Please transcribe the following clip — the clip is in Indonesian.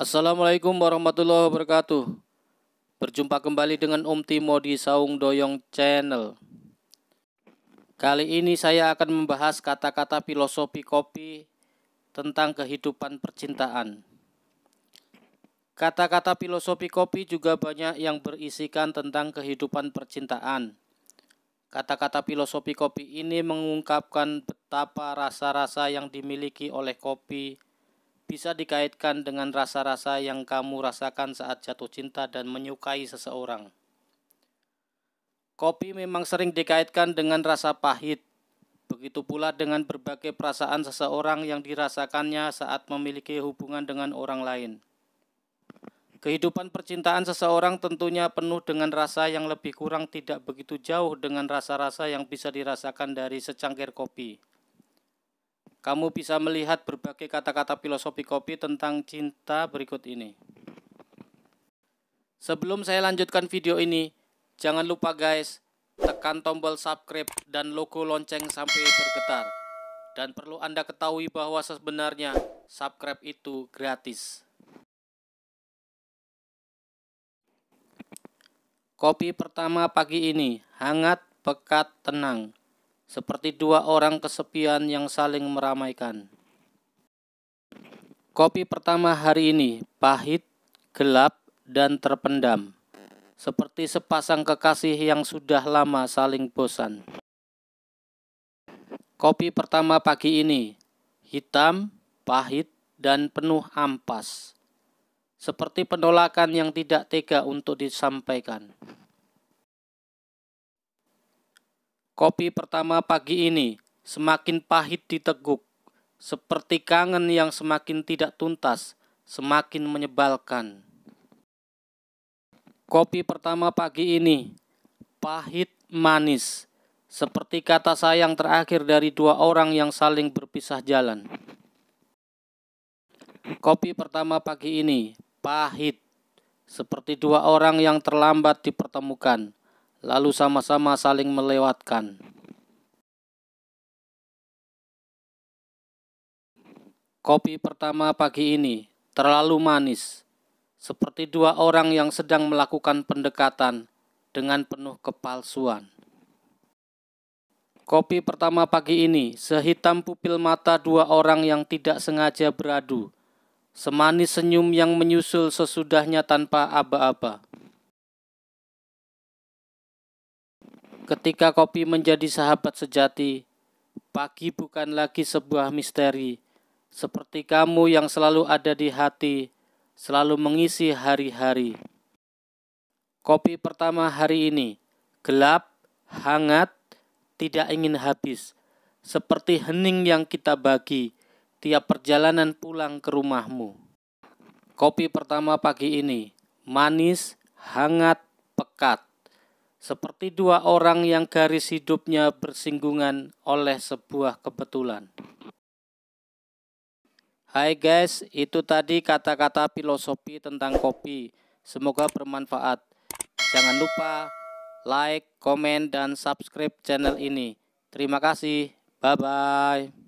Assalamualaikum warahmatullahi wabarakatuh. Berjumpa kembali dengan Om Timo di Saung Doyong Channel. Kali ini saya akan membahas kata-kata filosofi kopi tentang kehidupan percintaan. Kata-kata filosofi kopi juga banyak yang berisikan tentang kehidupan percintaan. Kata-kata filosofi kopi ini mengungkapkan betapa rasa-rasa yang dimiliki oleh kopi bisa dikaitkan dengan rasa-rasa yang kamu rasakan saat jatuh cinta dan menyukai seseorang. Kopi memang sering dikaitkan dengan rasa pahit, begitu pula dengan berbagai perasaan seseorang yang dirasakannya saat memiliki hubungan dengan orang lain. Kehidupan percintaan seseorang tentunya penuh dengan rasa yang lebih kurang tidak begitu jauh dengan rasa-rasa yang bisa dirasakan dari secangkir kopi. Kamu bisa melihat berbagai kata-kata filosofi kopi tentang cinta berikut ini. Sebelum saya lanjutkan video ini, jangan lupa guys, tekan tombol subscribe dan logo lonceng sampai bergetar. Dan perlu Anda ketahui bahwa sebenarnya subscribe itu gratis. Kopi pertama pagi ini, hangat, pekat, tenang seperti dua orang kesepian yang saling meramaikan. Kopi pertama hari ini pahit, gelap, dan terpendam, seperti sepasang kekasih yang sudah lama saling bosan. Kopi pertama pagi ini hitam, pahit, dan penuh ampas, seperti penolakan yang tidak tega untuk disampaikan. Kopi pertama pagi ini semakin pahit diteguk, seperti kangen yang semakin tidak tuntas, semakin menyebalkan. Kopi pertama pagi ini pahit manis, seperti kata sayang terakhir dari dua orang yang saling berpisah jalan. Kopi pertama pagi ini pahit, seperti dua orang yang terlambat dipertemukan lalu sama-sama saling melewatkan. Kopi pertama pagi ini terlalu manis, seperti dua orang yang sedang melakukan pendekatan dengan penuh kepalsuan. Kopi pertama pagi ini sehitam pupil mata dua orang yang tidak sengaja beradu, semanis senyum yang menyusul sesudahnya tanpa aba-aba. Ketika kopi menjadi sahabat sejati, pagi bukan lagi sebuah misteri, seperti kamu yang selalu ada di hati, selalu mengisi hari-hari. Kopi pertama hari ini gelap, hangat, tidak ingin habis, seperti hening yang kita bagi tiap perjalanan pulang ke rumahmu. Kopi pertama pagi ini manis, hangat, pekat seperti dua orang yang garis hidupnya bersinggungan oleh sebuah kebetulan. Hai guys, itu tadi kata-kata filosofi tentang kopi. Semoga bermanfaat. Jangan lupa like, komen, dan subscribe channel ini. Terima kasih. Bye-bye.